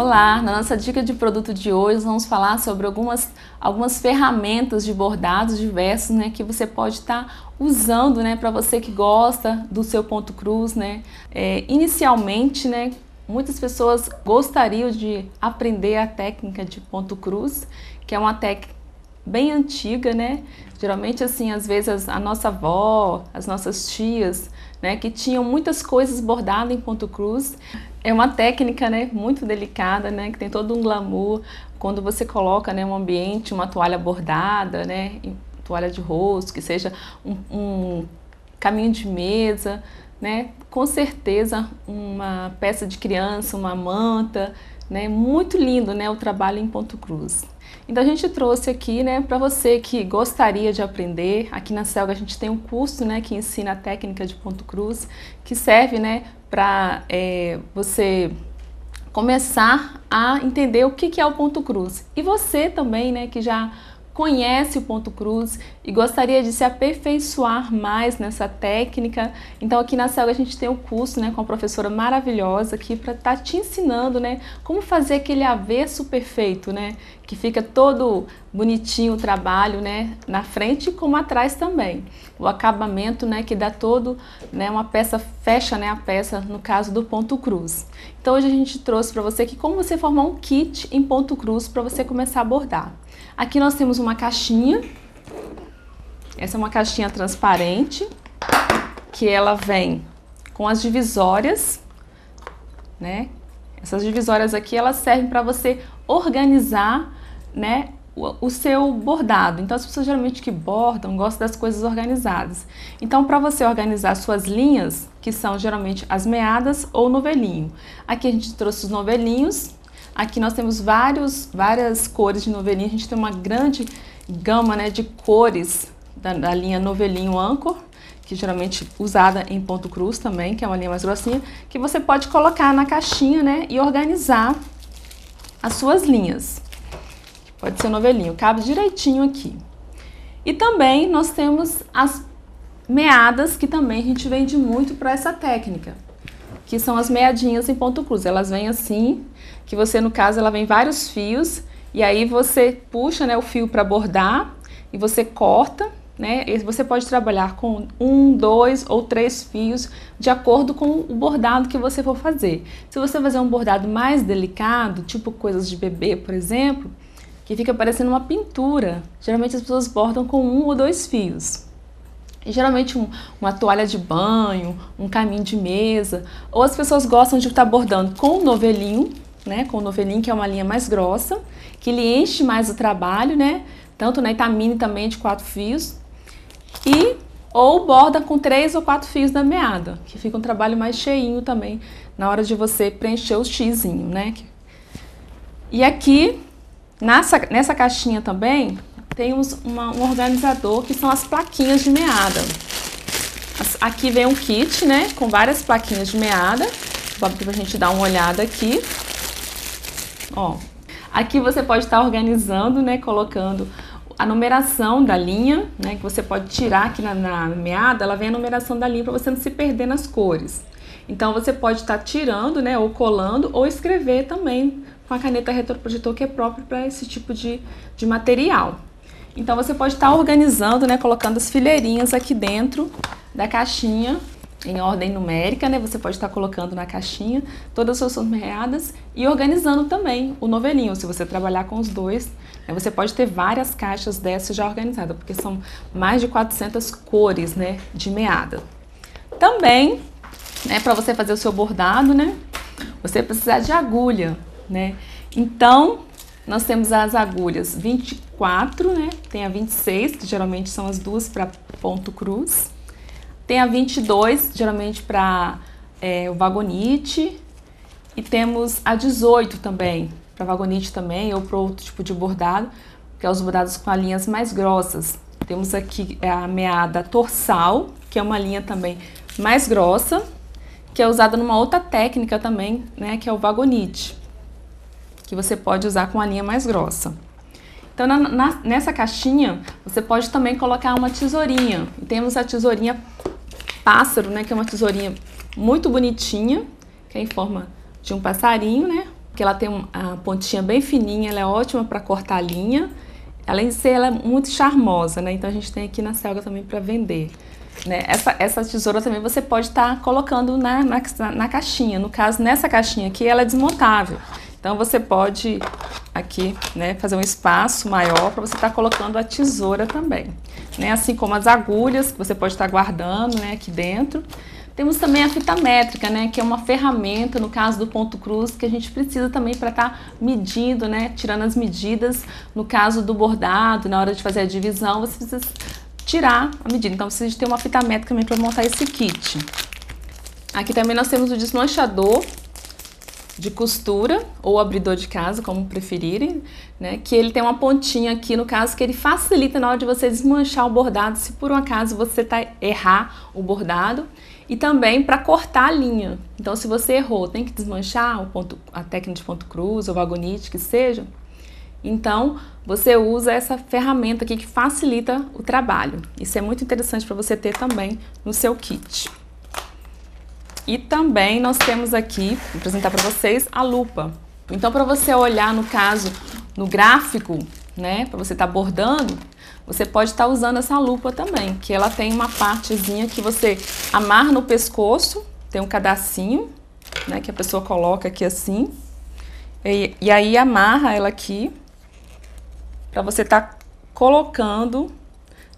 Olá, na nossa dica de produto de hoje vamos falar sobre algumas, algumas ferramentas de bordados diversos né, que você pode estar tá usando né, para você que gosta do seu ponto cruz. Né? É, inicialmente, né, muitas pessoas gostariam de aprender a técnica de ponto cruz, que é uma técnica bem antiga, né? Geralmente, assim, às vezes a nossa avó, as nossas tias, né, que tinham muitas coisas bordadas em ponto cruz. É uma técnica, né, muito delicada, né, que tem todo um glamour quando você coloca, né, um ambiente, uma toalha bordada, né, toalha de rosto, que seja um, um caminho de mesa, né, com certeza uma peça de criança, uma manta, né, muito lindo, né, o trabalho em ponto cruz. Então a gente trouxe aqui, né, para você que gostaria de aprender, aqui na Selga a gente tem um curso, né, que ensina a técnica de ponto cruz, que serve, né, para é, você começar a entender o que, que é o ponto cruz. E você também, né, que já conhece o ponto cruz e gostaria de se aperfeiçoar mais nessa técnica, então aqui na CELG a gente tem o um curso né, com a professora maravilhosa aqui para estar tá te ensinando né, como fazer aquele avesso perfeito, né, que fica todo bonitinho o trabalho né, na frente como atrás também. O acabamento né, que dá todo, né, uma peça fecha né, a peça no caso do ponto cruz. Então hoje a gente trouxe para você aqui como você formar um kit em ponto cruz para você começar a bordar. Aqui nós temos uma caixinha. Essa é uma caixinha transparente, que ela vem com as divisórias, né? Essas divisórias aqui, elas servem para você organizar, né, o seu bordado. Então, as pessoas geralmente que bordam gostam das coisas organizadas. Então, para você organizar suas linhas, que são geralmente as meadas ou novelinho. Aqui a gente trouxe os novelinhos, Aqui nós temos vários, várias cores de novelinha, a gente tem uma grande gama né, de cores da, da linha novelinho Anchor, que geralmente usada em ponto cruz também, que é uma linha mais grossinha, que você pode colocar na caixinha né, e organizar as suas linhas. Pode ser novelinho, cabe direitinho aqui. E também nós temos as meadas, que também a gente vende muito para essa técnica que são as meadinhas em ponto cruz. Elas vêm assim, que você, no caso, ela vem vários fios, e aí você puxa né, o fio para bordar e você corta, né? você pode trabalhar com um, dois ou três fios de acordo com o bordado que você for fazer. Se você fazer um bordado mais delicado, tipo coisas de bebê, por exemplo, que fica parecendo uma pintura, geralmente as pessoas bordam com um ou dois fios geralmente um, uma toalha de banho, um caminho de mesa. Ou as pessoas gostam de estar tá bordando com novelinho, né? Com novelinho, que é uma linha mais grossa, que ele enche mais o trabalho, né? Tanto na Itamine também, de quatro fios. E ou borda com três ou quatro fios da meada, que fica um trabalho mais cheinho também na hora de você preencher o xizinho, né? E aqui, nessa, nessa caixinha também, temos uma, um organizador que são as plaquinhas de meada. Aqui vem um kit, né, com várias plaquinhas de meada. Vou abrir a gente dar uma olhada aqui. Ó, aqui você pode estar organizando, né, colocando a numeração da linha, né, que você pode tirar aqui na, na meada, ela vem a numeração da linha para você não se perder nas cores. Então você pode estar tirando, né, ou colando, ou escrever também com a caneta retroprojetor que é próprio para esse tipo de, de material. Então você pode estar tá organizando, né, colocando as fileirinhas aqui dentro da caixinha em ordem numérica, né? Você pode estar colocando na caixinha todas as suas sombreadas e organizando também o novelinho. Se você trabalhar com os dois, né? você pode ter várias caixas dessas já organizadas, porque são mais de 400 cores, né, de meada. Também, né, para você fazer o seu bordado, né, você precisa de agulha, né? Então, nós temos as agulhas 24, né? Tem a 26, que geralmente são as duas para ponto cruz. Tem a 22, geralmente para é, o vagonite. E temos a 18 também, para vagonite também, ou para outro tipo de bordado, que é os bordados com as linhas mais grossas. Temos aqui é, a meada torsal que é uma linha também mais grossa, que é usada numa outra técnica também, né, que é o vagonite que você pode usar com a linha mais grossa. Então, na, na, nessa caixinha, você pode também colocar uma tesourinha. temos a tesourinha pássaro, né, que é uma tesourinha muito bonitinha, que é em forma de um passarinho, né, que ela tem a pontinha bem fininha, ela é ótima para cortar a linha. Além de ser, ela é muito charmosa, né? Então a gente tem aqui na Selga também para vender. Né? Essa, essa tesoura também você pode estar tá colocando na, na, na caixinha. No caso, nessa caixinha aqui, ela é desmontável. Então você pode aqui, né, fazer um espaço maior para você estar tá colocando a tesoura também, né? Assim como as agulhas que você pode estar tá guardando, né, aqui dentro. Temos também a fita métrica, né, que é uma ferramenta, no caso do ponto cruz, que a gente precisa também para estar tá medindo, né, tirando as medidas. No caso do bordado, na hora de fazer a divisão, você precisa tirar a medida. Então, precisa ter uma fita métrica também para montar esse kit. Aqui também nós temos o desmanchador, de costura ou abridor de casa, como preferirem, né? Que ele tem uma pontinha aqui, no caso, que ele facilita na hora de você desmanchar o bordado, se por um acaso você tá, errar o bordado. E também para cortar a linha. Então, se você errou, tem que desmanchar o ponto, a técnica de ponto cruz ou vagonite, que seja. Então, você usa essa ferramenta aqui que facilita o trabalho. Isso é muito interessante para você ter também no seu kit. E também nós temos aqui, vou apresentar para vocês, a lupa. Então, para você olhar, no caso, no gráfico, né, para você estar tá bordando, você pode estar tá usando essa lupa também, que ela tem uma partezinha que você amarra no pescoço, tem um cadacinho, né, que a pessoa coloca aqui assim, e, e aí amarra ela aqui, para você estar tá colocando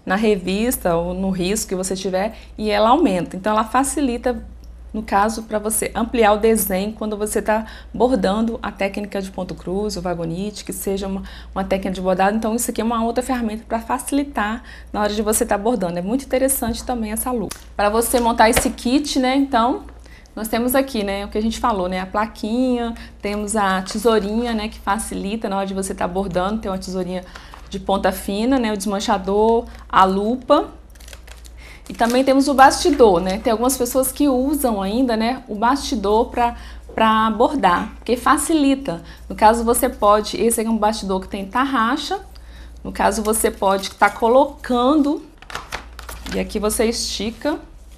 na revista ou no risco que você tiver, e ela aumenta. Então, ela facilita no caso, para você ampliar o desenho quando você está bordando a técnica de ponto cruz, o vagonite, que seja uma, uma técnica de bordado. Então, isso aqui é uma outra ferramenta para facilitar na hora de você estar tá bordando. É muito interessante também essa luva. Para você montar esse kit, né, então... Nós temos aqui, né, o que a gente falou, né, a plaquinha, temos a tesourinha, né, que facilita na hora de você estar tá bordando, tem uma tesourinha de ponta fina, né, o desmanchador, a lupa, e também temos o bastidor, né? Tem algumas pessoas que usam ainda, né, o bastidor para para bordar, porque facilita. No caso você pode, esse é um bastidor que tem tarraxa. No caso você pode estar tá colocando e aqui você estica,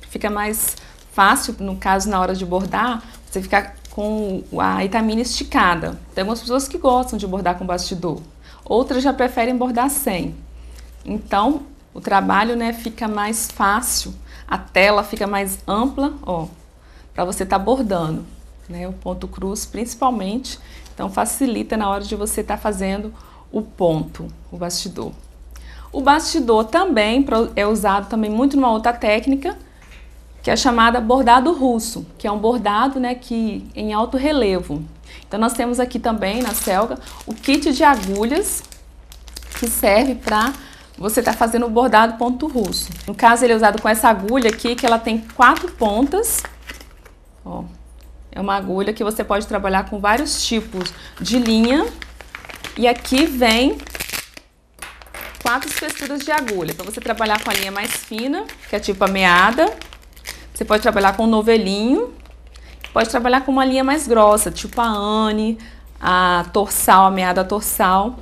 fica mais fácil, no caso na hora de bordar, você ficar com a itamina esticada. Tem algumas pessoas que gostam de bordar com bastidor, outras já preferem bordar sem. Então, o trabalho né, fica mais fácil, a tela fica mais ampla, ó, para você estar tá bordando, né, o ponto cruz principalmente, então facilita na hora de você estar tá fazendo o ponto, o bastidor. O bastidor também é usado também muito numa outra técnica, que é chamada bordado russo, que é um bordado né, que, em alto relevo. Então nós temos aqui também na selga o kit de agulhas, que serve para você está fazendo o bordado ponto russo. No caso, ele é usado com essa agulha aqui, que ela tem quatro pontas. Ó, é uma agulha que você pode trabalhar com vários tipos de linha. E aqui vem quatro espessuras de agulha, para você trabalhar com a linha mais fina, que é tipo a meada. Você pode trabalhar com novelinho. Pode trabalhar com uma linha mais grossa, tipo a Anne, a torsal, a meada torsal.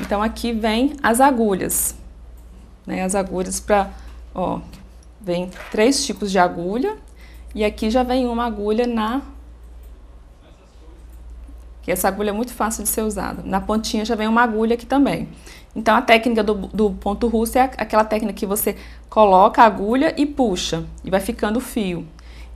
Então aqui vem as agulhas, né? As agulhas para, ó, vem três tipos de agulha e aqui já vem uma agulha na que essa agulha é muito fácil de ser usada. Na pontinha já vem uma agulha aqui também. Então, a técnica do, do ponto russo é aquela técnica que você coloca a agulha e puxa, e vai ficando o fio.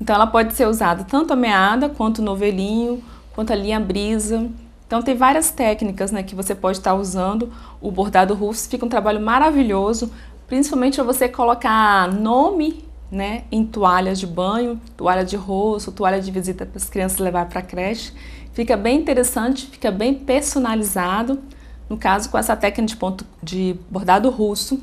Então, ela pode ser usada tanto a meada, quanto novelinho, quanto a linha brisa. Então tem várias técnicas né, que você pode estar tá usando. O bordado russo fica um trabalho maravilhoso, principalmente para você colocar nome né, em toalhas de banho, toalha de rosto, toalha de visita para as crianças levar para a creche. Fica bem interessante, fica bem personalizado. No caso, com essa técnica de, ponto, de bordado russo,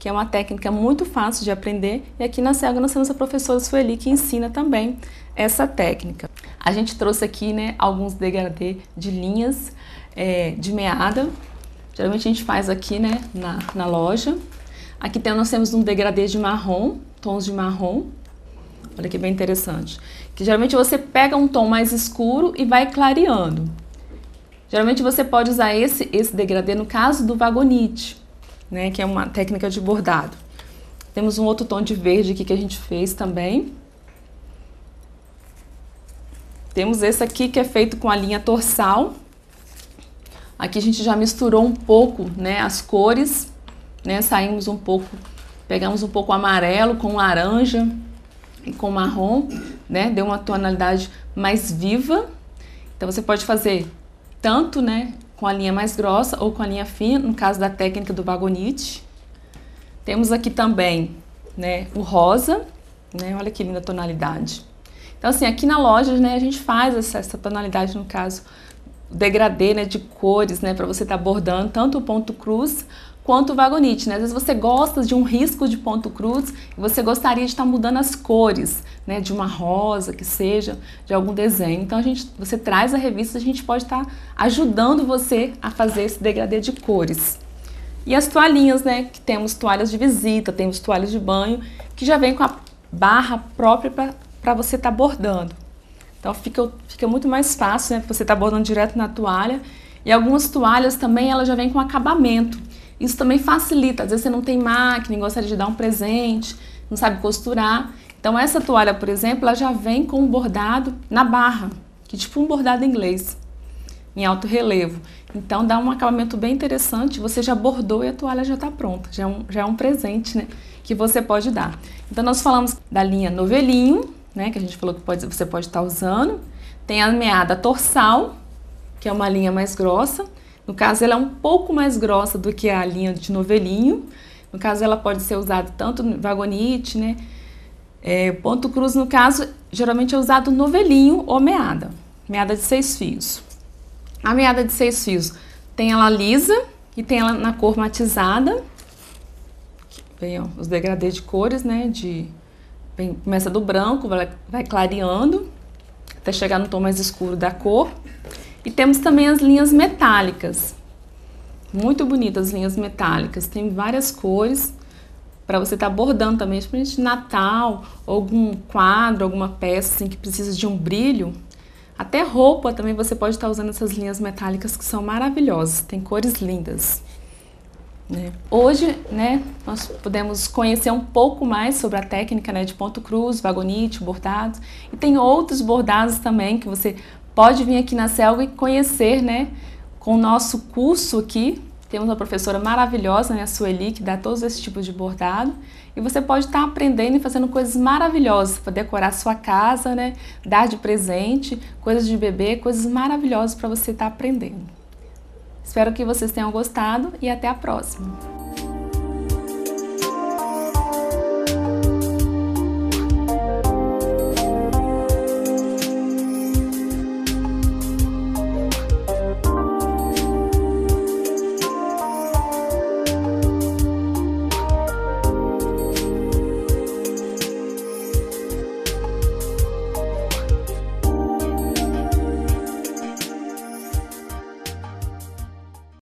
que é uma técnica muito fácil de aprender, e aqui na SEAGA nós temos a professora Sueli que ensina também essa técnica. A gente trouxe aqui né, alguns degradê de linhas é, de meada, geralmente a gente faz aqui né, na, na loja. Aqui tem, nós temos um degradê de marrom, tons de marrom, olha que bem interessante, que geralmente você pega um tom mais escuro e vai clareando. Geralmente você pode usar esse, esse degradê no caso do vagonite, né, que é uma técnica de bordado. Temos um outro tom de verde aqui que a gente fez também. Temos esse aqui que é feito com a linha torsal. Aqui a gente já misturou um pouco né, as cores, né, saímos um pouco, pegamos um pouco amarelo com laranja e com marrom, né, deu uma tonalidade mais viva. Então você pode fazer tanto né, com a linha mais grossa ou com a linha fina, no caso da técnica do vagonite. Temos aqui também né, o rosa, né, olha que linda tonalidade. Então, assim, aqui na loja né, a gente faz essa, essa tonalidade, no caso, degradê né, de cores, né, para você estar tá bordando tanto o ponto cruz quanto o vagonite. Né? Às vezes você gosta de um risco de ponto cruz e você gostaria de estar mudando as cores né? de uma rosa, que seja, de algum desenho. Então a gente, você traz a revista, a gente pode estar ajudando você a fazer esse degradê de cores. E as toalhinhas, né? Que temos toalhas de visita, temos toalhas de banho, que já vem com a barra própria para você estar tá bordando. Então fica, fica muito mais fácil, né? Você está bordando direto na toalha. E algumas toalhas também, ela já vem com acabamento. Isso também facilita. Às vezes você não tem máquina gostaria de dar um presente, não sabe costurar. Então essa toalha, por exemplo, ela já vem com um bordado na barra, que é tipo um bordado inglês, em alto relevo. Então dá um acabamento bem interessante, você já bordou e a toalha já está pronta, já é, um, já é um presente né, que você pode dar. Então nós falamos da linha novelinho, né, que a gente falou que pode, você pode estar tá usando. Tem a meada torsal, que é uma linha mais grossa. No caso, ela é um pouco mais grossa do que a linha de novelinho. No caso, ela pode ser usada tanto no vagonite, né? É, ponto cruz, no caso, geralmente é usado novelinho ou meada. Meada de seis fios. A meada de seis fios tem ela lisa e tem ela na cor matizada. Bem, ó, os degradês de cores, né? De, começa do branco, vai, vai clareando até chegar no tom mais escuro da cor. E temos também as linhas metálicas. Muito bonitas as linhas metálicas, tem várias cores para você estar tá bordando também, principalmente de Natal, algum quadro, alguma peça assim, que precisa de um brilho. Até roupa também você pode estar tá usando essas linhas metálicas que são maravilhosas, tem cores lindas. Né? Hoje, né, nós pudemos conhecer um pouco mais sobre a técnica né, de ponto cruz, vagonite, bordados, e tem outros bordados também que você pode vir aqui na Selva e conhecer, né, com o nosso curso aqui. Temos uma professora maravilhosa, né, a Sueli, que dá todos esses tipos de bordado. E você pode estar tá aprendendo e fazendo coisas maravilhosas para decorar sua casa, né, dar de presente, coisas de bebê, coisas maravilhosas para você estar tá aprendendo. Espero que vocês tenham gostado e até a próxima!